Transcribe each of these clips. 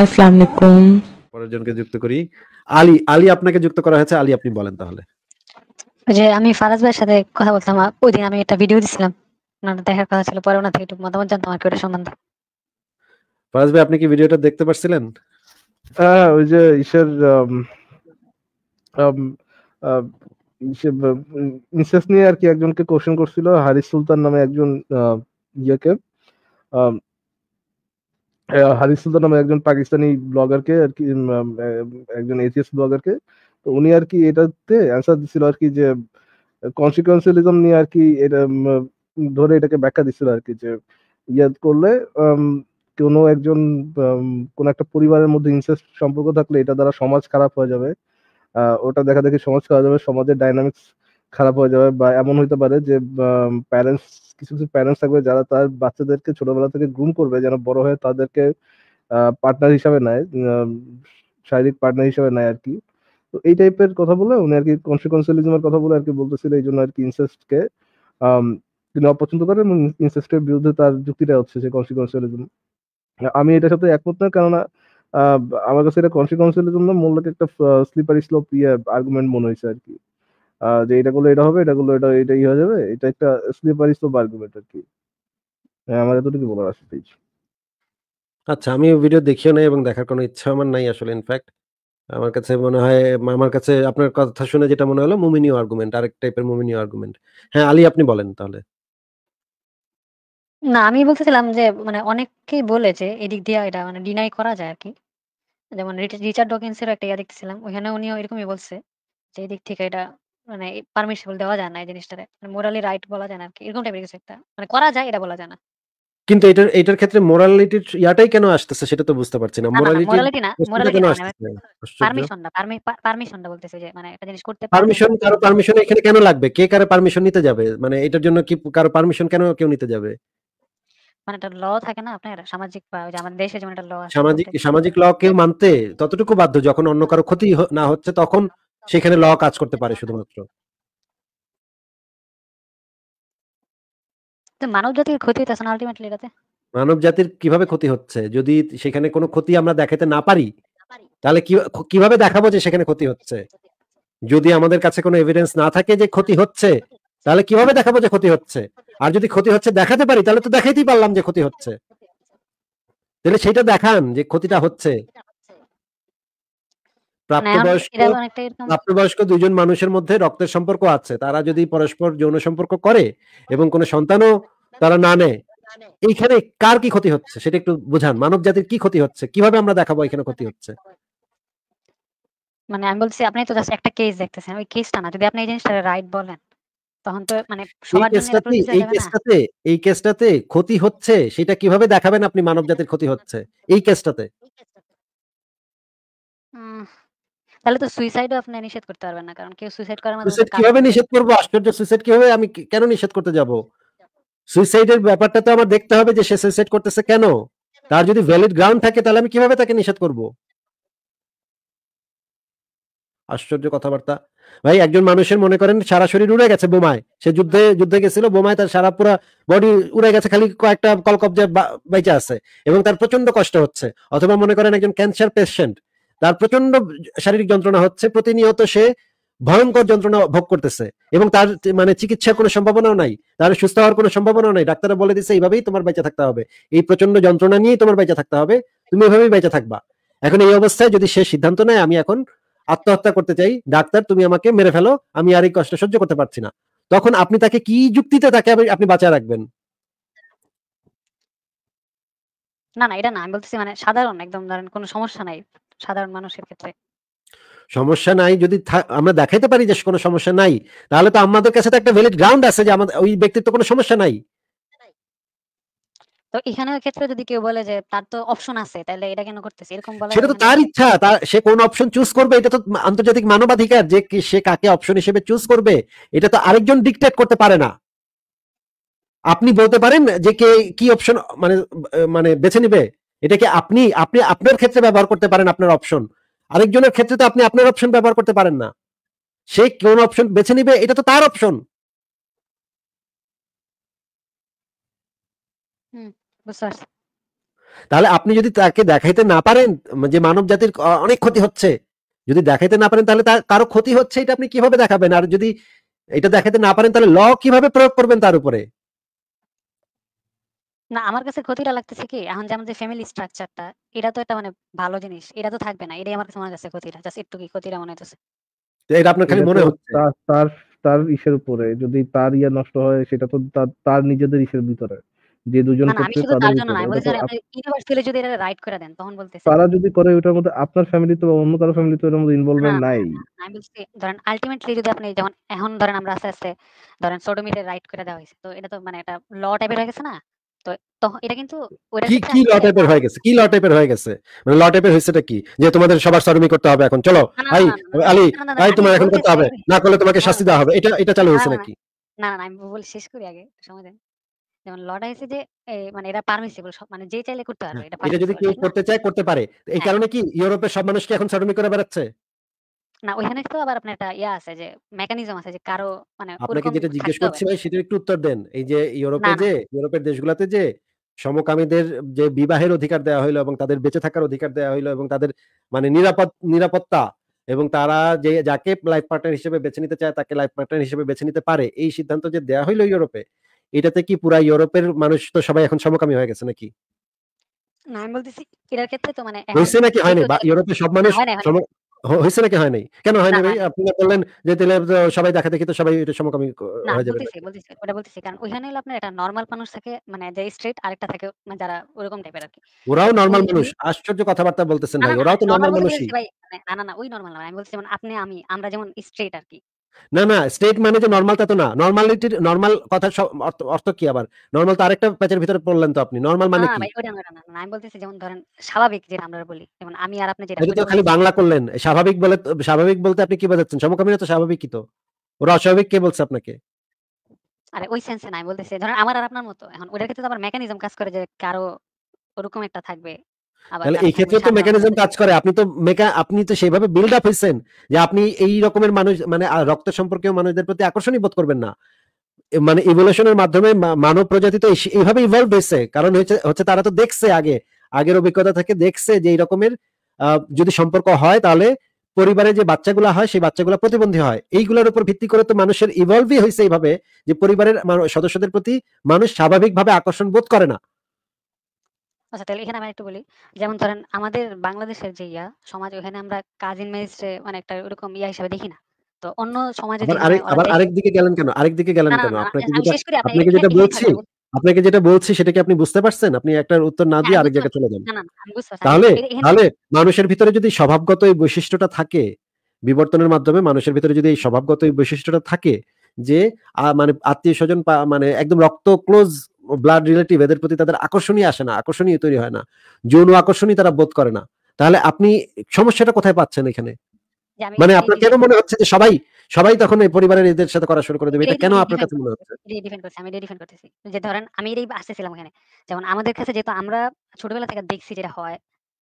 আসসালামু আলাইকুম পরের জনকে যুক্ত করি আলী আলী আপনাকে যুক্ত করা হয়েছে আলী আপনি বলেন তাহলে যে আমি ফারাজ ভাইয়ের সাথে কথা বলতাম ওই দিন আমি একটা ভিডিও দিছিলাম ওনার দেখার কথা ছিল পরে থেকে একটু মতামত জানতাম আর কি ওটা সম্বন্ধে ফারাজ ভাই আপনি কি ভিডিওটা দেখতে পাচ্ছিলেন হ্যাঁ, ওই যে ঈশ্বর মিসেস নিয়ে আর কি একজনকে কোশ্চেন করছিল হারিস সুলতান নামে একজন ইয়েকে হারিস সুলতান নামে একজন পাকিস্তানি ব্লগারকে আর কি একজন এইচএস ব্লগারকে তো উনি আর কি এটাতে অ্যান্সার দিছিল আর কি যে কনসিকুয়েন্সিয়ালিজম নিয়ে আর কি এটা ধরে এটাকে ব্যাখ্যা দিছিল আর কি যে ইয়ে করলে কোনো একজন কোন একটা পরিবারের মধ্যে ইনসেস্ট সম্পর্ক থাকলে এটা দ্বারা সমাজ খারাপ হয়ে যাবে ওটা দেখা দেখি সমাজ খারাপ যাবে সমাজের ডাইনামিক্স খারাপ হয়ে যাবে বা এমন হইতে পারে যে প্যারেন্টস কিছু কিছু প্যারেন্টস থাকবে যারা তার বাচ্চাদেরকে ছোটবেলা থেকে গ্রুম করবে যেন বড় হয়ে তাদেরকে পার্টনার হিসাবে নেয় শারীরিক পার্টনার হিসাবে নেয় আর কি তো এই টাইপের কথা বলে উনি আর কি কনসিকুয়েন্সিয়ালিজমের কথা বলে আর কি বলতেছিল এই জন্য আর কি ইনসেস্টকে তিনি অপছন্দ করেন এবং ইনসেস্টের বিরুদ্ধে তার যুক্তিটা হচ্ছে যে কনসিকুয়েন্সিয়ালিজম আমি এটার সাথে একমত না কেননা আমার কাছে এটা কনসিকুয়েন্সিয়ালিজম না মূলত একটা স্লিপারি স্লোপ ইয়ে আর্গুমেন্ট মনে হয়েছে আর কি যে এটা করলে এটা হবে এটা করলে এটা এটাই ইয়ে হয়ে যাবে এটা একটা স্লিপারি স্লোপ আর্গুমেন্ট আর কি হ্যাঁ আমার এতটুকু বলার আছে পেয়েছি আচ্ছা আমি ভিডিও দেখিও নাই এবং দেখার কোনো ইচ্ছা আমার নাই আসলে ইনফ্যাক্ট আমার কাছে মনে হয় আমার কাছে আপনার কথা শুনে যেটা মনে হলো মুমিনীয় আর্গুমেন্ট আরেক টাইপের মুমিনীয় আর্গুমেন্ট হ্যাঁ আলী আপনি বলেন তাহলে না আমি বলতেছিলাম যে মানে অনেকেই বলেছে এদিক দিয়ে এটা মানে ডিনাই করা যায় আর কি যেমন রিচার্ড ডকিন্সের একটা ইয়া দেখতেছিলাম ওখানে উনিও এরকমই বলছে যে এদিক থেকে এটা মানে পারমিশন দেওয়া যায় না এই জিনিসটারে মানে মোরালি রাইট বলা যায় না আর কি এরকম টাইপের কিছু একটা। মানে করা যায় এটা বলা যায় না। কিন্তু এটার এটার ক্ষেত্রে মোরালিটির ইয়াটাই কেন আসতেছে সেটা তো বুঝতে পারছি না। মোরালিটি না, না মোরালিটি না, প্রশ্নটা মোরালিটি কেন না মানে আসতেছে? পারমিশন না, পারমি পা পারমিশনটা যে মানে একটা জিনিস করতে পারলে পারমিশন কারো পারমিশন এখানে কেন লাগবে? কে কারে পারমিশন নিতে যাবে? মানে এটার জন্য কি কারো পারমিশন কেন কেউ নিতে যাবে? মানে একটা ল থাকে না আপনার সামাজিক যে আমাদের দেশে যেমন একটা ল সামাজিক সামাজিক ল কেউ মানতে ততটুকু বাধ্য যখন অন্য কারো ক্ষতি না হচ্ছে তখন সেখানে ল কাজ করতে পারে শুধুমাত্র মানব জাতির ক্ষতি হইতেছে না আলটিমেটলি এটাতে মানব জাতির কিভাবে ক্ষতি হচ্ছে যদি সেখানে কোনো ক্ষতি আমরা দেখাতে না পারি তাহলে কিভাবে দেখাবো যে সেখানে ক্ষতি হচ্ছে যদি আমাদের কাছে কোনো এভিডেন্স না থাকে যে ক্ষতি হচ্ছে তাহলে কিভাবে দেখাবো যে ক্ষতি হচ্ছে আর যদি ক্ষতি হচ্ছে দেখাতে পারি তাহলে তো দেখাইতেই পারলাম যে ক্ষতি হচ্ছে তাহলে সেটা দেখান যে ক্ষতিটা হচ্ছে মানে প্রাপ্তবয়স্ক প্রাপ্তবয়স্ক দুইজন মানুষের মধ্যে রক্তের সম্পর্ক আছে তারা যদি পরস্পর যৌন সম্পর্ক করে এবং কোনো সন্তানও তারা না নেয় এইখানে কার কি ক্ষতি হচ্ছে সেটা একটু বুঝান মানব জাতির কি ক্ষতি হচ্ছে কিভাবে আমরা দেখাবো এখানে ক্ষতি হচ্ছে মানে আমি বলছি আপনি তো জাস্ট একটা কেস দেখতেছেন ওই কেসটা না যদি আপনি এই জিনিসটা রাইট বলেন তখন তো মানে সবার জন্য এই কেসটাতে এই কেসটাতে ক্ষতি হচ্ছে সেটা কিভাবে দেখাবেন আপনি মানব জাতির ক্ষতি হচ্ছে এই কেসটাতে তাহলে তো সুইসাইডও আপনি নিষেধ করতে পারবেন না কারণ কেউ সুইসাইড করার মানে সুইসাইড কিভাবে নিষেধ করব আশ্চর্য সুইসাইড কিভাবে আমি কেন নিষেধ করতে যাব সুইসাইডের ব্যাপারটা তো আমার দেখতে হবে যে সে সুইসাইড করতেছে কেন তার যদি ভ্যালিড গ্রাউন্ড থাকে তাহলে আমি কিভাবে তাকে নিষেধ করব আশ্চর্য কথাবার্তা ভাই একজন মানুষের মনে করেন সারা শরীর উড়ে গেছে বোমায় সে যুদ্ধে যুদ্ধে গেছিল বোমায় তার সারা পুরো বডি উড়ে গেছে খালি কয়েকটা কলকব্জা বাইচা আছে এবং তার প্রচন্ড কষ্ট হচ্ছে অথবা মনে করেন একজন ক্যান্সার পেশেন্ট তার প্রচন্ড শারীরিক যন্ত্রণা হচ্ছে প্রতিনিয়ত সে ভয়ঙ্কর যন্ত্রণা ভোগ করতেছে এবং তার মানে চিকিৎসার কোনো সম্ভাবনাও নাই তার সুস্থ হওয়ার কোনো সম্ভাবনাও নাই ডাক্তাররা বলে দিচ্ছে এইভাবেই তোমার বেঁচে থাকতে হবে এই প্রচন্ড যন্ত্রণা নিয়েই তোমার বেঁচে থাকতে হবে তুমি এভাবেই বেঁচে থাকবা এখন এই অবস্থায় যদি সে সিদ্ধান্ত নেয় আমি এখন আত্মহত্যা করতে চাই ডাক্তার তুমি আমাকে মেরে ফেলো আমি আর এই কষ্ট সহ্য করতে পারছি না তখন আপনি তাকে কি যুক্তিতে তাকে আপনি বাঁচায় রাখবেন না না এটা না আমি বলতেছি মানে সাধারণ একদম ধরেন কোনো সমস্যা নাই সাধারণ মানুষের ক্ষেত্রে সমস্যা নাই যদি আমরা দেখাইতে পারি যে কোনো সমস্যা নাই তাহলে তো আমাদের কাছে তো একটা ভ্যালিড গ্রাউন্ড আছে যে আমাদের ওই ব্যক্তির তো কোনো সমস্যা নাই তো ক্ষেত্রে যদি কেউ বলে যে তার তো অপশন আছে তাহলে এটা কেন করতেছে এরকম বলা সেটা তো তার মানে ইচ্ছা তার সে কোন অপশন চুজ করবে এটা তো আন্তর্জাতিক মানবাধিকার যে সে কাকে অপশন হিসেবে চুজ করবে এটা তো আরেকজন ডিক্টেট করতে পারে না আপনি বলতে পারেন যে কে কি অপশন মানে মানে বেছে নিবে এটাকে আপনি আপনি আপনার ক্ষেত্রে ব্যবহার করতে পারেন আপনার অপশন আরেকজনের ক্ষেত্রে তো আপনি আপনার অপশন ব্যবহার করতে পারেন না সে কোন অপশন বেছে নিবে এটা তো তার অপশন তাহলে আপনি যদি তাকে দেখাইতে না পারেন যে মানব জাতির অনেক ক্ষতি হচ্ছে যদি দেখাইতে না পারেন তাহলে তার কারো ক্ষতি হচ্ছে এটা আপনি কিভাবে দেখাবেন আর যদি এটা দেখাতে না পারেন তাহলে ল কিভাবে প্রয়োগ করবেন তার উপরে না আমার কাছে ক্ষতিটা লাগতেছে কি এখন যেমন যে ফ্যামিলি স্ট্রাকচারটা এটা তো একটা মানে ভালো জিনিস এটা তো থাকবে না এটাই আমার কাছে মনে কাছে ক্ষতিটা জাস্ট একটু কি ক্ষতিটা মনে হচ্ছে এটা আপনার খালি মনে হচ্ছে তার তার ইসের উপরে যদি তার ইয়া নষ্ট হয় সেটা তো তার নিজেদের ইসের ভিতরে যে দুজন করতে তাদের যদি এটা রাইট করে দেন তখন বলতেছি তারা যদি করে ওটার মধ্যে আপনার ফ্যামিলি তো অন্য কারো ফ্যামিলি তো এর মধ্যে ইনভলভমেন্ট নাই আমি বলছি ধরেন আলটিমেটলি যদি আপনি যেমন এখন ধরেন আমরা আস্তে আস্তে ধরেন সোডোমিটে রাইট করে দেওয়া হয়েছে তো এটা তো মানে একটা ল টাইপের হয়ে গেছে না এটা যে এটা চালু হয়েছে নাকি না আমি হয়েছে যে মানে এটা মানে যে চাইলে করতে এটা যদি কেউ করতে করতে পারে এই কারণে কি ইউরোপের সব মানুষকে এখন সারমি করে বেড়াচ্ছে না ওইখানে তো আবার আপনার একটা ইয়া আছে যে মেকানিজম আছে যে কারো মানে আপনাকে যেটা জিজ্ঞেস করছি ভাই সেটা একটু উত্তর দেন এই যে ইউরোপে যে ইউরোপের দেশগুলোতে যে সমকামীদের যে বিবাহের অধিকার দেওয়া হইলো এবং তাদের বেঁচে থাকার অধিকার দেওয়া হইলো এবং তাদের মানে নিরাপদ নিরাপত্তা এবং তারা যে যাকে লাইফ পার্টনার হিসেবে বেছে নিতে চায় তাকে লাইফ পার্টনার হিসেবে বেছে নিতে পারে এই সিদ্ধান্ত যে দেয়া হইলো ইউরোপে এটাতে কি পুরা ইউরোপের মানুষ তো সবাই এখন সমকামী হয়ে গেছে নাকি না আমি বলতেছি এটার ক্ষেত্রে তো মানে এখন হয়েছে নাকি হয়নি যেহেতু বা ইউরোপে সব মানুষ সম- হয়েছে নাকি হয় নাই কেন হয় নাই ভাই আপনি বললেন যে তাহলে সবাই দেখা দেখি তো সবাই এটা সমকামী হয়ে যাবে বলতেছি বলতেছি ওটা বলতেছি কারণ ওইখানে হলো আপনার একটা নরমাল মানুষ থাকে মানে যে স্ট্রেট আরেকটা থাকে মানে যারা ওরকম টাইপের আর কি ওরাও নরমাল মানুষ আশ্চর্য কথাবার্তা বলতেছেন ভাই ওরাও তো নরমাল মানুষই না না না ওই নরমাল না আমি বলছি যেমন আপনি আমি আমরা যেমন স্ট্রেট আর কি না না স্টেট মানে যে নর্মাল তা তো না নর্মালিটির নর্মাল কথা অর্থ কি আবার নর্মাল তো আরেকটা প্যাচের ভিতরে পড়লেন তো আপনি নর্মাল মানে কি আমি বলতেছি যেমন ধরেন স্বাভাবিক যেটা আমরা বলি যেমন আমি আর আপনি যেটা তো খালি বাংলা করলেন স্বাভাবিক বলে স্বাভাবিক বলতে আপনি কি বোঝাচ্ছেন সমকামীরা তো স্বাভাবিক কি তো ওরা অস্বাভাবিক কে বলছে আপনাকে আরে ওই সেন্সে না আমি বলতেছি ধরেন আমার আর আপনার মতো এখন ওটার ক্ষেত্রে তো আবার মেকানিজম কাজ করে যে কারো ওরকম একটা থাকবে তাহলে এই ক্ষেত্রে তো মেকানিজম কাজ করে আপনি তো মেকা আপনি তো সেভাবে বিল্ড আপ হয়েছেন যে আপনি এই রকমের মানুষ মানে রক্ত সম্পর্কেও মানুষদের প্রতি আকর্ষণই বোধ করবেন না মানে ইভোলিউশনের মাধ্যমে মানব প্রজাতি তো এইভাবে ইভলভ হয়েছে কারণ হচ্ছে হচ্ছে তারা তো দেখছে আগে আগের অভিজ্ঞতা থেকে দেখছে যে এই রকমের যদি সম্পর্ক হয় তাহলে পরিবারে যে বাচ্চাগুলো হয় সেই বাচ্চাগুলো প্রতিবন্ধী হয় এইগুলোর উপর ভিত্তি করে তো মানুষের ইভলভই হয়েছে এইভাবে যে পরিবারের সদস্যদের প্রতি মানুষ স্বাভাবিকভাবে আকর্ষণ বোধ করে না আচ্ছা তাহলে এখানে আমি একটু বলি যেমন ধরেন আমাদের বাংলাদেশের যে ইয়া সমাজ ওখানে আমরা কাজিন ম্যারেজে মানে একটা ওরকম ইয়া হিসেবে দেখি না তো অন্য সমাজে আবার আরেক দিকে গেলেন কেন আরেক দিকে গেলেন কেন আপনাকে হ্যাঁ, যেটা আপনাকে যেটা বলছি আপনাকে যেটা বলছি সেটা কি আপনি বুঝতে পারছেন আপনি একটা উত্তর না দিয়ে হ্যাঁ, আরেক জায়গায় চলে যান হ্যাঁ, তাহলে তাহলে মানুষের ভিতরে যদি স্বভাবগত এই বৈশিষ্ট্যটা থাকে বিবর্তনের মাধ্যমে মানুষের ভিতরে যদি এই স্বভাবগত এই বৈশিষ্ট্যটা থাকে যে মানে আত্মীয় স্বজন মানে একদম রক্ত ক্লোজ ব্লাড রিলেটিভ এদের প্রতি তাদের আকর্ষণই আসে না আকর্ষণীয় তৈরি হয় না যৌন আকর্ষণই তারা বোধ করে না তাহলে আপনি সমস্যাটা কোথায় পাচ্ছেন এখানে মানে আপনার কেন মনে হচ্ছে যে সবাই সবাই তখন এই পরিবারের এদের সাথে করা শুরু করে দেবে এটা কেন আপনার কাছে মনে হচ্ছে ডিফেন্ড করছি আমি ডিফেন্ড করতেছি যে ধরেন আমি এই আসতেছিলাম এখানে যেমন আমাদের কাছে যেহেতু আমরা ছোটবেলা থেকে দেখছি যেটা হয়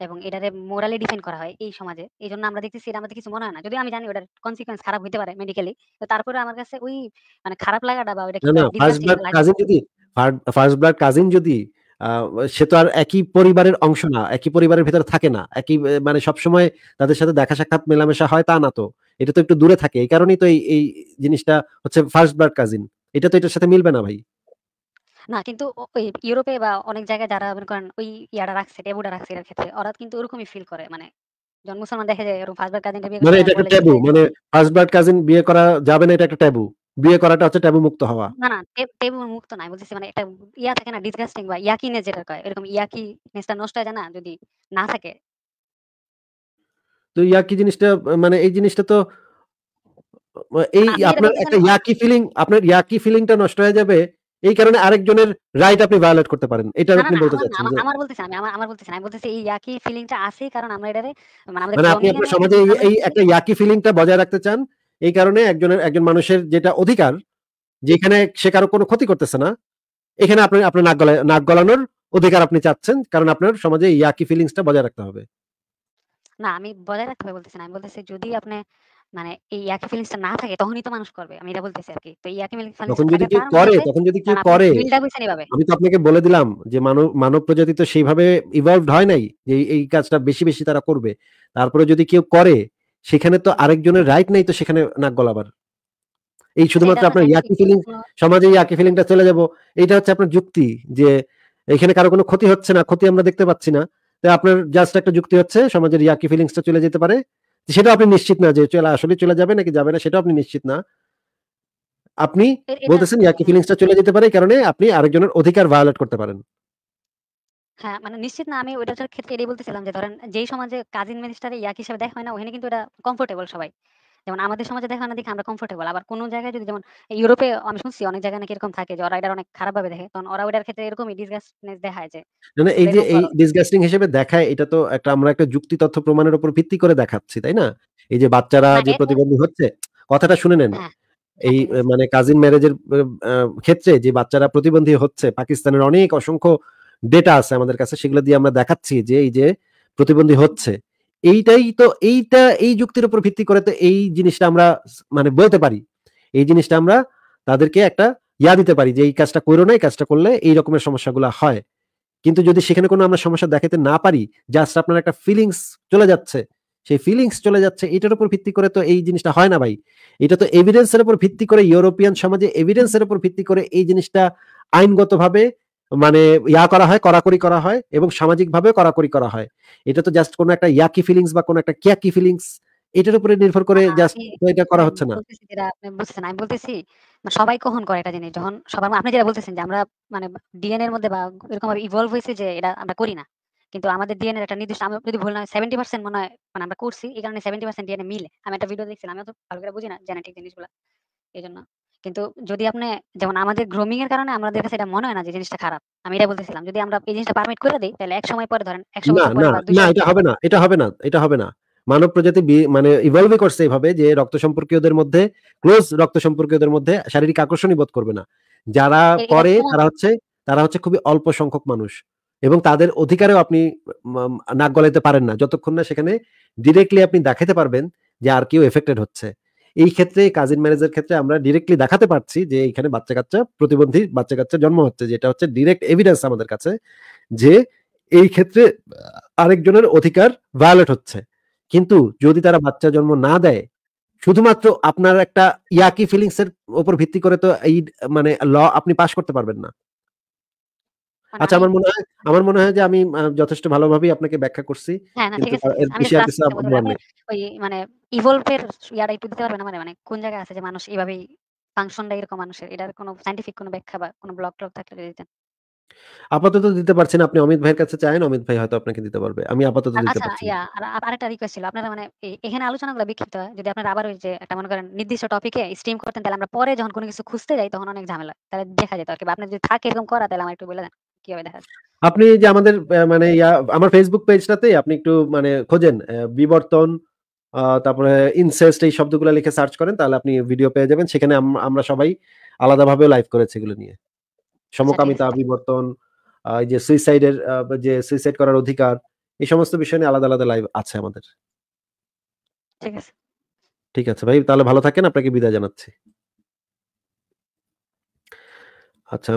এবং এটারে মোরালি ডিফেন্ড করা হয় এই সমাজে এই জন্য আমরা দেখতেছি এটা আমাদের কিছু মনে হয় না যদি আমি জানি ওটার কনসিকোয়েন্স খারাপ হইতে পারে মেডিকেলি তো তারপরে আমার কাছে ওই মানে খারাপ লাগাটা বা ওইটা যদি ফার্স্ট ব্লাড কাজিন যদি সে তো আর একই পরিবারের অংশ না একই পরিবারের ভেতরে থাকে না একই মানে সবসময় তাদের সাথে দেখা সাক্ষাৎ মেলামেশা হয় তা না তো এটা তো একটু দূরে থাকে এই কারণেই তো এই এই জিনিসটা হচ্ছে ফার্স্ট ব্লাড কাজিন এটা তো এটার সাথে মিলবে না ভাই না কিন্তু ইউরোপে বা অনেক জায়গায় যারা মনে করেন ওই ইয়াটা রাখছে টেবুটা রাখছে এর ক্ষেত্রে ওরা কিন্তু ওরকমই ফিল করে মানে জন্ম মুসলমান দেখে যায় এরকম ফার্স্ট ব্লাড কাজিনটা বিয়ে মানে এটা একটা ট্যাবু মানে ফার্স্ট ব্লাড কাজিন বিয়ে করা যাবে না এটা একটা ট্যাবু বিয়ে করাটা হচ্ছে ট্যাবু মুক্ত হওয়া। না, না, ট্যাবু মুক্ত নাই বলতেছি মানে এটা ইয়া থাকে না ডিসগাস্টিং বা ইয়াকি নে যেটা কয়। এরকম ইয়াকি ইয়াকিনেসটা নষ্ট হয় না যদি না থাকে। তো ইয়াকি জিনিসটা মানে এই জিনিসটা তো এই আপনার একটা ইয়াকি ফিলিং আপনার ইয়াকি ফিলিংটা নষ্ট হয়ে যাবে। এই কারণে আরেকজনের রাইট আপনি ভায়োলেট করতে পারেন। এটা আপনি বলতে চাচ্ছেন আমা আমার বলতেছি আমি আমার আমার বলতেছি আমি বলতেছি এই ইয়াকি ফিলিংটা আছে কারণ আমরা এটারে মানে আমাদের মানে আপনি সমাজে এই একটা ইয়াকি ফিলিংটা বজায় রাখতে চান। এই কারণে একজনের একজন মানুষের যেটা অধিকার যেখানে সে কারো কোনো ক্ষতি করতেছে না এখানে আপনি আপনার নাক গলা নাক গলানোর অধিকার আপনি চাচ্ছেন কারণ আপনার সমাজে ইয়াকি ফিলিংসটা বজায় রাখতে হবে না আমি বজায় রাখতে হবে বলতেছি না আমি বলতেছি যদি আপনি মানে এই ইয়াকি ফিলিংসটা না থাকে তখনই তো মানুষ করবে আমি এটা বলতেছি আর কি তো ইয়াকি ফিলিংস তখন যদি কেউ করে তখন যদি কেউ করে আমি তো আপনাকে বলে দিলাম যে মানব মানব প্রজাতি তো সেইভাবে ইভলভড হয় নাই যে এই কাজটা বেশি বেশি তারা করবে তারপরে যদি কেউ করে সেখানে তো আরেকজনের রাইট নাই তো সেখানে নাক গলাবার এই শুধুমাত্র আপনার ইয়াকি ফিলিং সমাজে ইয়াকি ফিলিংটা চলে যাব এটা হচ্ছে আপনার যুক্তি যে এখানে কারো কোনো ক্ষতি হচ্ছে না ক্ষতি আমরা দেখতে পাচ্ছি না তো আপনার জাস্ট একটা যুক্তি হচ্ছে সমাজের ইয়াকি ফিলিংসটা চলে যেতে পারে সেটা আপনি নিশ্চিত না যে চলে আসলে চলে যাবে নাকি যাবে না সেটা আপনি নিশ্চিত না আপনি বলতেছেন ইয়াকি ফিলিংসটা চলে যেতে পারে কারণে আপনি আরেকজনের অধিকার ভায়োলেট করতে পারেন হ্যাঁ, মানে নিশ্চিত না আমি ওইটার ক্ষেত্রে এটাই বলতেছিলাম যে ধরেন যেই সমাজে কাজিন মিনিস্টার ইয়াক হিসেবে দেখা হয় না ওখানে কিন্তু এটা কমফোর্টেবল সবাই। যেমন আমাদের সমাজে দেখা হয় না দেখে আমরা কমফোর্টেবল। আবার কোন জায়গায় যদি যেমন ইউরোপে আমি শুনছি অনেক জায়গায় নাকি এরকম থাকে যে ওরা এটা অনেক খারাপ ভাবে দেখে। তখন ওরা ওইটার ক্ষেত্রে এরকমই ডিসগাস্টনেস দেখায় যে মানে এই যে এই ডিসগাস্টিং হিসেবে দেখায় এটা তো একটা আমরা একটা যুক্তি তথ্য প্রমাণের উপর ভিত্তি করে দেখাচ্ছি, তাই না? এই যে বাচ্চারা হ্যাঁ, যে প্রতিবন্ধী হচ্ছে, কথাটা শুনে নেন। হ্যাঁ, এই হ্যাঁ। মানে কাজিন ম্যারেজের ক্ষেত্রে যে বাচ্চারা প্রতিবন্ধী হচ্ছে, পাকিস্তানের অনেক অসংখ্য ডেটা আছে আমাদের কাছে সেগুলো দিয়ে আমরা দেখাচ্ছি যে এই যে প্রতিবন্ধী হচ্ছে এইটাই তো এইটা এই যুক্তির উপর ভিত্তি করে তো এই জিনিসটা আমরা মানে বলতে পারি এই জিনিসটা আমরা তাদেরকে একটা ইয়া দিতে পারি যে এই কাজটা করো না এই কাজটা করলে এই রকমের সমস্যাগুলো হয় কিন্তু যদি সেখানে কোনো আমরা সমস্যা দেখাতে না পারি জাস্ট আপনার একটা ফিলিংস চলে যাচ্ছে সেই ফিলিংস চলে যাচ্ছে এটার উপর ভিত্তি করে তো এই জিনিসটা হয় না ভাই এটা তো এভিডেন্সের উপর ভিত্তি করে ইউরোপিয়ান সমাজে এভিডেন্সের উপর ভিত্তি করে এই জিনিসটা আইনগতভাবে মানে ইয়া করা হয় কড়াকড়ি করা হয় এবং সামাজিক ভাবে কড়াকড়ি করা হয় এটা তো জাস্ট কোনো একটা ইয়াকি ফিলিংস বা কোনো একটা কিয়াকি ফিলিংস এটার উপরে নির্ভর করে জাস্ট এটা করা হচ্ছে না আপনি বুঝছেন আমি বলতেছি মানে সবাই কখন করে এটা জিনিস যখন সবার আপনি যেটা বলতেছেন যে আমরা মানে ডিএনএ এর মধ্যে বা এরকম ভাবে ইভলভ হয়েছে যে এটা আমরা করি না কিন্তু আমাদের ডিএনএ একটা নির্দিষ্ট আমি যদি ভুল না সেভেন্টি পার্সেন্ট মনে হয় মানে আমরা করছি এই কারণে সেভেন্টি পার্সেন্ট ডিএনএ মিলে আমি একটা ভিডিও দেখছিলাম আমি অত ভালো করে বুঝি না জেনেটিক জিনিসগুলো এই জন্য কিন্তু যদি আপনি যেমন আমাদের গ্রোমিং এর কারণে আমাদের কাছে এটা মনে হয় না যে জিনিসটা খারাপ আমি এটা বলতেছিলাম যদি আমরা এই জিনিসটা পারমিট করে দিই তাহলে এক সময় পরে ধরেন এক সময় না না এটা হবে না এটা হবে না এটা হবে না মানব প্রজাতি মানে ইভলভ করছে এইভাবে যে রক্ত সম্পর্কীয়দের মধ্যে ক্লোজ রক্ত সম্পর্কীয়দের মধ্যে শারীরিক আকর্ষণই বোধ করবে না যারা করে তারা হচ্ছে তারা হচ্ছে খুবই অল্প সংখ্যক মানুষ এবং তাদের অধিকারেও আপনি নাক গলাইতে পারেন না যতক্ষণ না সেখানে ডিরেক্টলি আপনি দেখাতে পারবেন যে আর কেউ এফেক্টেড হচ্ছে এই ক্ষেত্রে কাজিন ম্যারেজের ক্ষেত্রে আমরা ডিরেক্টলি দেখাতে পারছি যে এখানে বাচ্চা কাচ্চা প্রতিবন্ধী বাচ্চা কাচ্চা জন্ম হচ্ছে যেটা হচ্ছে ডিরেক্ট এভিডেন্স আমাদের কাছে যে এই ক্ষেত্রে আরেকজনের অধিকার ভায়োলেট হচ্ছে কিন্তু যদি তারা বাচ্চা জন্ম না দেয় শুধুমাত্র আপনার একটা ইয়াকি ফিলিংস এর উপর ভিত্তি করে তো এই মানে ল আপনি পাশ করতে পারবেন না মানে আচ্ছা আমার মনে হয় আমার মনে হয় যে আমি যথেষ্ট ভালোভাবেই আপনাকে ব্যাখ্যা করছি হ্যাঁ, মানে একটু দিতে পারবেন মানে মানে কোন জায়গায় আছে যে মানুষ এভাবেই এরকম মানুষের এটার কোনো সাইন্টিফিক কোনো ব্যাখ্যা বা কোনো ব্লক টক থাকলে দিতেন আপাতত দিতে পারছেন আপনি অমিত ভাইয়ের কাছে চাইেন অমিত ভাই হয়তো আপনাকে দিতে পারবে আমি আপাতত দিতে আচ্ছা, পারছি আর একটা রিকোয়েস্ট ছিল আপনারা মানে এখানে আলোচনাগুলো বিক্ষিপ্ত হয় যদি আপনারা আবার ওই যে একটা মনে করেন নির্দিষ্ট টপিকে স্ট্রিম করতেন তাহলে আমরা পরে যখন কোনো কিছু খুঁজতে যাই তখন অনেক ঝামেলা তাহলে দেখা যেত আর কি আপনি যদি থাকে এরকম করা তাহলে আমার একটু বলে দেন কিভাবে দেখা আপনি যে আমাদের মানে আমার ফেসবুক পেজটাতে আপনি একটু মানে খোঁজেন বিবর্তন তারপরে ইনসেস্ট এই শব্দগুলো লিখে সার্চ করেন তাহলে আপনি ভিডিও পেয়ে যাবেন সেখানে আমরা সবাই আলাদাভাবে লাইভ করেছি এগুলো নিয়ে সমকামিতা আচ্ছা। বিবর্তন এই যে সুইসাইডের যে সুইসাইড করার অধিকার এই সমস্ত বিষয় নিয়ে আলাদা আলাদা লাইভ আছে আমাদের ঠিক আছে ঠিক আছে ভাই তাহলে ভালো থাকেন আপনাকে বিদায় জানাচ্ছি আচ্ছা